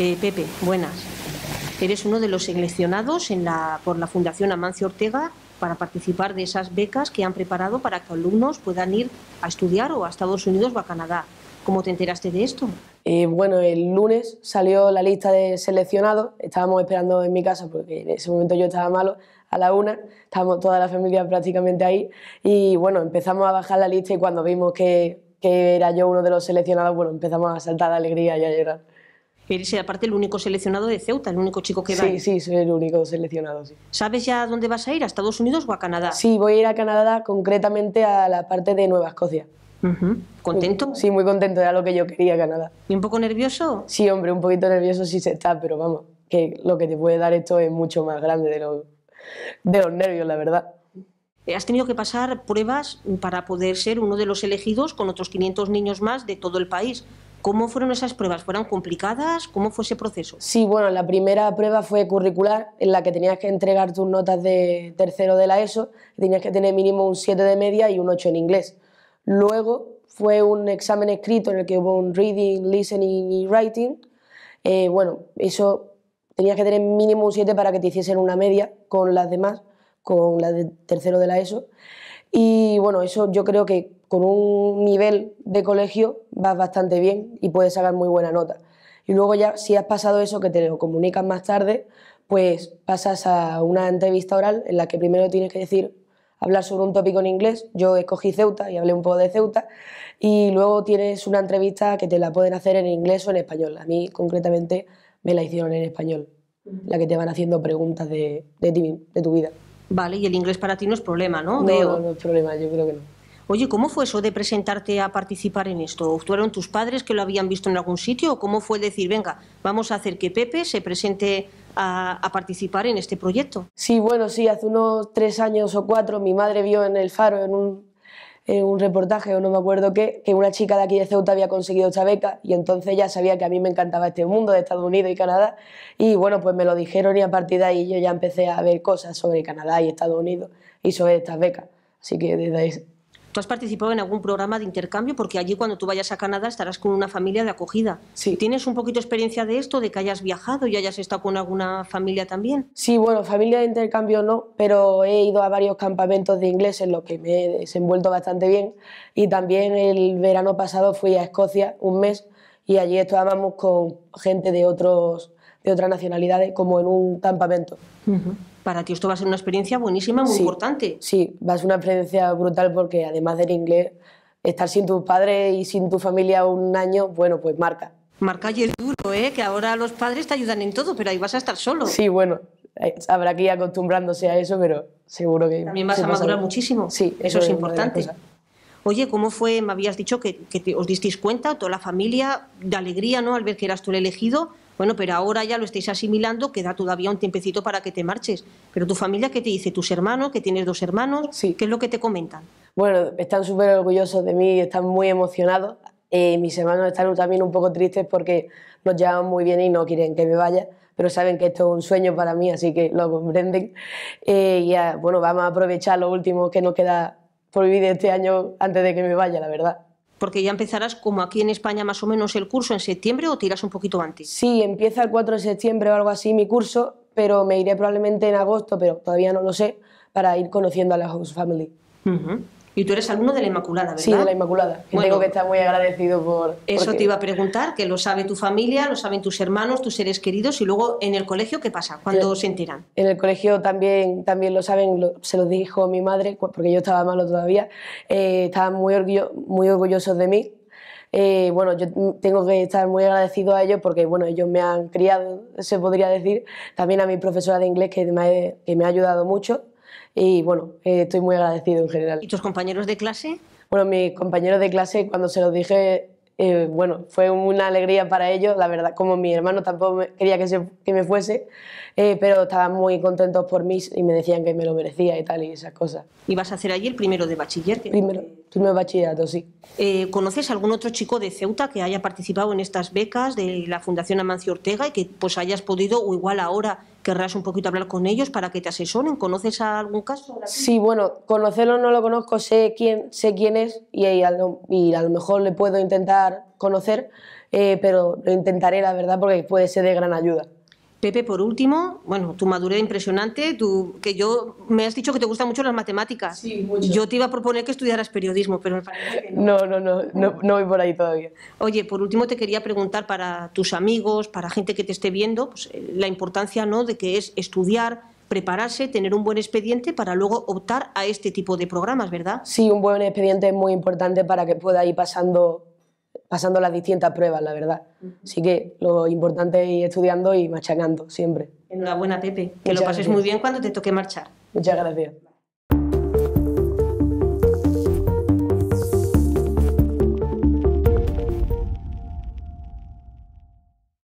Eh, Pepe, buenas. Eres uno de los seleccionados por la Fundación Amancio Ortega para participar de esas becas que han preparado para que alumnos puedan ir a estudiar o a Estados Unidos o a Canadá. ¿Cómo te enteraste de esto? Eh, bueno, el lunes salió la lista de seleccionados. Estábamos esperando en mi casa porque en ese momento yo estaba malo a la una. Estábamos toda la familia prácticamente ahí. Y bueno, empezamos a bajar la lista y cuando vimos que, que era yo uno de los seleccionados, bueno, empezamos a saltar de alegría y a llorar. Eres aparte el único seleccionado de Ceuta, el único chico que va. Sí, sí, soy el único seleccionado. Sí. ¿Sabes ya dónde vas a ir? ¿A Estados Unidos o a Canadá? Sí, voy a ir a Canadá, concretamente a la parte de Nueva Escocia. ¿Contento? Sí, muy contento, era lo que yo quería, Canadá. ¿Y un poco nervioso? Sí, hombre, un poquito nervioso sí se está, pero vamos, que lo que te puede dar esto es mucho más grande de, de los nervios, la verdad. Eh, has tenido que pasar pruebas para poder ser uno de los elegidos con otros 500 niños más de todo el país. ¿Cómo fueron esas pruebas? ¿Fueron complicadas? ¿Cómo fue ese proceso? Sí, bueno, la primera prueba fue curricular, en la que tenías que entregar tus notas de tercero de la ESO, tenías que tener mínimo un 7 de media y un 8 en inglés. Luego fue un examen escrito en el que hubo un reading, listening y writing. Eh, bueno, eso tenías que tener mínimo un 7 para que te hiciesen una media con las demás, con las de tercero de la ESO. Y bueno, eso yo creo que con un nivel de colegio vas bastante bien y puedes sacar muy buena nota. Y luego ya, si has pasado eso, que te lo comunican más tarde, pues pasas a una entrevista oral en la que primero tienes que decir, hablar sobre un tópico en inglés. Yo escogí Ceuta y hablé un poco de Ceuta. Y luego tienes una entrevista que te la pueden hacer en inglés o en español. A mí concretamente me la hicieron en español, la que te van haciendo preguntas de, de, de tu vida. Vale, y el inglés para ti no es problema, ¿no? No, Veo. no, es problema, yo creo que no. Oye, ¿cómo fue eso de presentarte a participar en esto? actuaron tus padres que lo habían visto en algún sitio? ¿O cómo fue decir, venga, vamos a hacer que Pepe se presente a, a, participar en este proyecto? Sí, bueno, sí, hace unos tres años o cuatro mi madre vio en el faro, en un en eh, un reportaje o no me acuerdo qué, que una chica de aquí de Ceuta había conseguido esta beca y entonces ya sabía que a mí me encantaba este mundo de Estados Unidos y Canadá y bueno, pues me lo dijeron y a partir de ahí yo ya empecé a ver cosas sobre Canadá y Estados Unidos y sobre estas becas. Así que desde ahí ¿Tú has participado en algún programa de intercambio? Porque allí cuando tú vayas a Canadá estarás con una familia de acogida. ¿Tienes un poquito experiencia de esto, de que hayas viajado y hayas estado con alguna familia también? Sí, bueno, familia de intercambio no, pero he ido a varios campamentos de inglés en los que me he desenvuelto bastante bien. Y también el verano pasado fui a Escocia un mes y allí estábamos con gente de otros de otra nacionalidad eh, como en un campamento. Para ti esto va a ser una experiencia buenísima, muy importante. Sí, va a ser una experiencia brutal porque además del inglés, estar sin tu padre y sin tu familia un año, bueno, pues marca. Marca y es duro, ¿eh? que ahora los padres te ayudan en todo, pero ahí vas a estar solo. Sí, bueno, eh, habrá que ir acostumbrándose a eso, pero seguro que... También vas a madurar muchísimo. Sí, eso, es importante. Oye, ¿cómo fue? Me habías dicho que, os disteis cuenta, toda la familia, de alegría, ¿no? Al ver que eras tú el elegido. Bueno, pero ahora ya lo estáis asimilando, queda todavía un tiempecito para que te marches. Pero tu familia, ¿qué te dice? ¿Tus hermanos? ¿Que tienes dos hermanos? ¿Qué es lo que te comentan? Bueno, están súper orgullosos de mí, están muy emocionados. Eh, mis hermanos están también un poco tristes porque nos llevan muy bien y no quieren que me vaya, pero saben que esto es un sueño para mí, así que lo comprenden. Eh, y ah, bueno, vamos a aprovechar lo último que nos queda por vivir este año antes de que me vaya, la verdad porque ya empezarás como aquí en España más o menos el curso en septiembre o tiras un poquito antes. Sí, empieza el 4 de septiembre o algo así mi curso, pero me iré probablemente en agosto, pero todavía no lo sé, para ir conociendo a la House Family. Y tú eres alumno de la Inmaculada, ¿verdad? Sí, de la Inmaculada. Bueno, tengo que estar muy agradecido por... Eso te iba a preguntar, que lo sabe tu familia, lo saben tus hermanos, tus seres queridos y luego en el colegio, ¿qué pasa? ¿Cuándo sentirán? se enteran? En el colegio también, también lo saben, se lo dijo mi madre, porque yo estaba malo todavía, eh, estaban muy, orgullo, muy orgullosos de mí, eh, bueno, yo tengo que estar muy agradecido a ellos porque, bueno, ellos me han criado, se podría decir, también a mi profesora de inglés que que me ha ayudado mucho y bueno, eh, estoy muy agradecido en general. ¿Y tus compañeros de clase? Bueno, mis compañeros de clase cuando se los dije, eh, bueno, fue una alegría para ellos, la verdad, como mi hermano tampoco quería que, me fuese, eh, pero estaban muy contentos por mí y me decían que me lo merecía y tal y esas cosas. ¿Y vas a hacer allí el primero de bachiller? Primero, primer bachillerato, sí. Eh, ¿Conoces algún otro chico de Ceuta que haya participado en estas becas de la Fundación Amancio Ortega y que pues hayas podido, o igual ahora querrás un poquito hablar con ellos para que te asesoren? ¿Conoces a algún caso? Sí, bueno, conocerlo no lo conozco, sé quién, sé quién es y, a, lo, a, lo, mejor le puedo intentar conocer, eh, pero lo intentaré, la verdad, porque puede ser de gran ayuda. Pepe, por último, bueno, tu madurez impresionante, tú, que yo me has dicho que te gustan mucho las matemáticas. Sí, Yo te iba a proponer que estudiaras periodismo, pero no. No, no, no, voy por ahí todavía. Oye, por último te quería preguntar para tus amigos, para gente que te esté viendo, pues, eh, la importancia ¿no? de que es estudiar, prepararse, tener un buen expediente para luego optar a este tipo de programas, ¿verdad? Sí, un buen expediente es muy importante para que pueda ir pasando pasando las distintas pruebas, la verdad. Así que lo importante es ir estudiando y machacando siempre. buena Pepe. Que lo pases muy bien cuando te toque marchar. Muchas gracias.